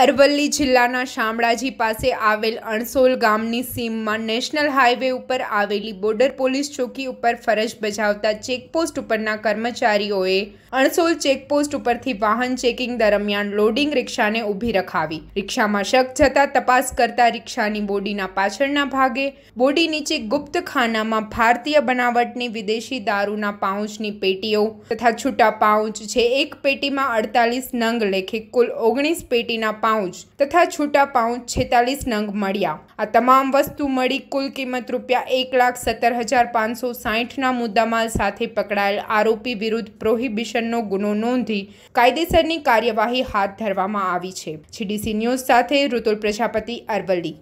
અરવલ્લી જિલ્લાના શામળાજી પાસે આવેલ અણસોલ ગામની સીમમાં નેશનલ હાઈવે ઉપર આવેલી બોર્ડર પોલીસ ચોકી ઉપર ફરજ બજાવતા ચેકપોસ્ટ ઉપરના કર્મચારીઓએ અણસોલ ચેકપોસ્ટ ઉપરથી વાહન ચેકિંગ દરમિયાન લોડિંગ રિક્ષાને ઊભી રખાવી રિક્ષામાં શક જતા તપાસ કરતા રિક્ષાની બોડીના પાછળના ભાગે બોડી નીચે ગુપ્ત ખાનામાં ભારતીય બનાવટની વિદેશી દારૂના પાઉચની પેટીઓ તથા છૂટા પાઉચ છે એક પેટીમાં અડતાલીસ નંગ લેખે કુલ ઓગણીસ પેટીના પાઉચ તથા છૂટા પાઉચ છેતાલીસ નંગ મળ્યા આ તમામ વસ્તુ મળી કુલ કિંમત રૂપિયા એક લાખ સત્તર હજાર પાંચસો સાહીઠના મુદ્દામાલ સાથે પકડાયેલ આરોપી વિરુદ્ધ પ્રોહિબિશનનો ગુનો નોંધી કાયદેસરની કાર્યવાહી હાથ ધરવામાં આવી છે જીડીસી ન્યૂઝ સાથે ઋતુલ પ્રજાપતિ અરવલ્લી